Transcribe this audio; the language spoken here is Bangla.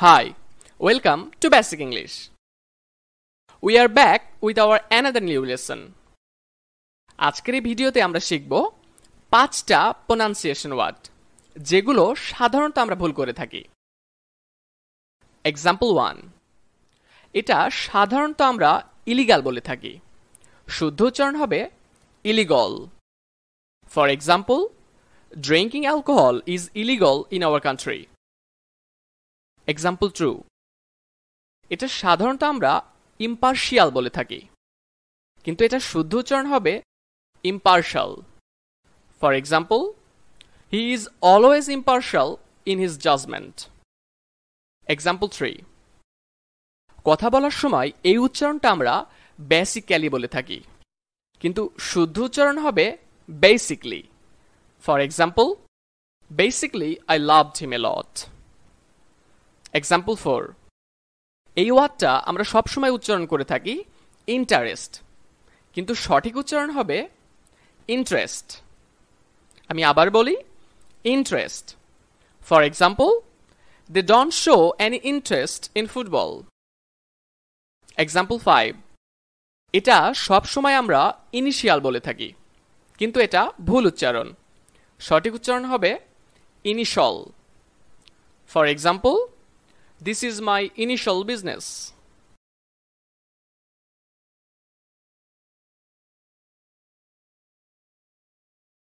Hi, welcome to Basic English. We are back with our another new lesson. আজকের এই ভিডিওতে আমরা শিখব পাঁচটা প্রোনাউন্সিয়েশন ওয়ার্ড যেগুলো সাধারণত আমরা ভুল করে থাকি এক্সাম্পল ওয়ান এটা সাধারণত আমরা ইলিগাল বলে থাকি শুদ্ধ উচ্চারণ হবে illegal for example drinking alcohol is illegal in our country example true এটা সাধারণত আমরা ইম্পার্শিয়াল বলে থাকি কিন্তু এটা শুদ্ধ উচ্চারণ হবে impartial for example he is always impartial in his judgement example three কথা বলার সময় এই উচ্চারণটা আমরা বেসিক্যালি বলে থাকি কিন্তু শুদ্ধ উচ্চারণ হবে basically for example basically I love him a lot example four এই ওয়ার্ডটা আমরা সবসময় উচ্চারণ করে থাকি ইন্টারেস্ট কিন্তু সঠিক উচ্চারণ হবে ইন্টারেস্ট আমি আবার বলি interest for example they don't show any interest in football example five এটা সবসময় আমরা ইনিশিয়াল বলে থাকি কিন্তু এটা ভুল উচ্চারণ সঠিক উচ্চারণ হবে initial for example This is my initial business.